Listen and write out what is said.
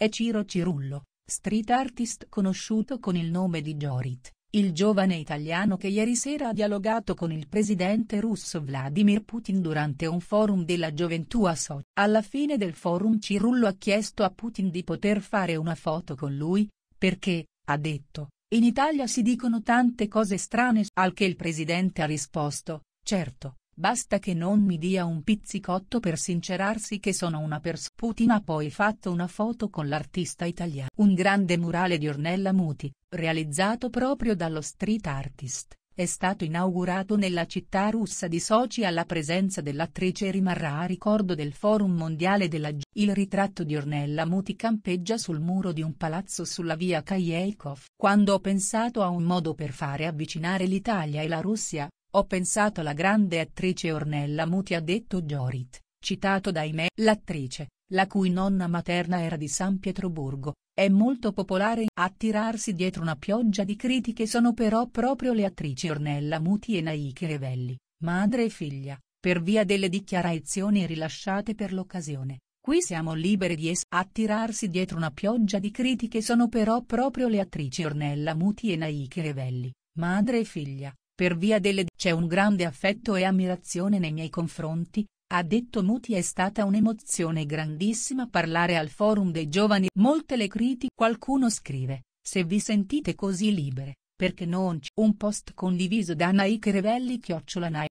È Ciro Cirullo, street artist conosciuto con il nome di Jorit, il giovane italiano che ieri sera ha dialogato con il presidente russo Vladimir Putin durante un forum della gioventù a Sochi. Alla fine del forum Cirullo ha chiesto a Putin di poter fare una foto con lui, perché, ha detto, in Italia si dicono tante cose strane al che il presidente ha risposto, certo, Basta che non mi dia un pizzicotto per sincerarsi che sono una persona. Putin ha poi fatto una foto con l'artista italiano. Un grande murale di Ornella Muti, realizzato proprio dallo street artist, è stato inaugurato nella città russa di Sochi alla presenza dell'attrice e rimarrà a ricordo del Forum Mondiale della G. Il ritratto di Ornella Muti campeggia sul muro di un palazzo sulla via Kajeikov. Quando ho pensato a un modo per fare avvicinare l'Italia e la Russia, ho pensato alla grande attrice Ornella Muti ha detto Giorit, citato dai me. L'attrice, la cui nonna materna era di San Pietroburgo, è molto popolare. A tirarsi dietro una pioggia di critiche sono però proprio le attrici Ornella Muti e Naike Revelli, madre e figlia, per via delle dichiarazioni rilasciate per l'occasione. Qui siamo liberi di es. attirarsi dietro una pioggia di critiche sono però proprio le attrici Ornella Muti e Naike Revelli, madre e figlia, per via delle c'è un grande affetto e ammirazione nei miei confronti, ha detto Muti è stata un'emozione grandissima parlare al forum dei giovani. Molte le critiche qualcuno scrive, se vi sentite così libere, perché non c'è un post condiviso da Nike Revelli chiocciola Nike.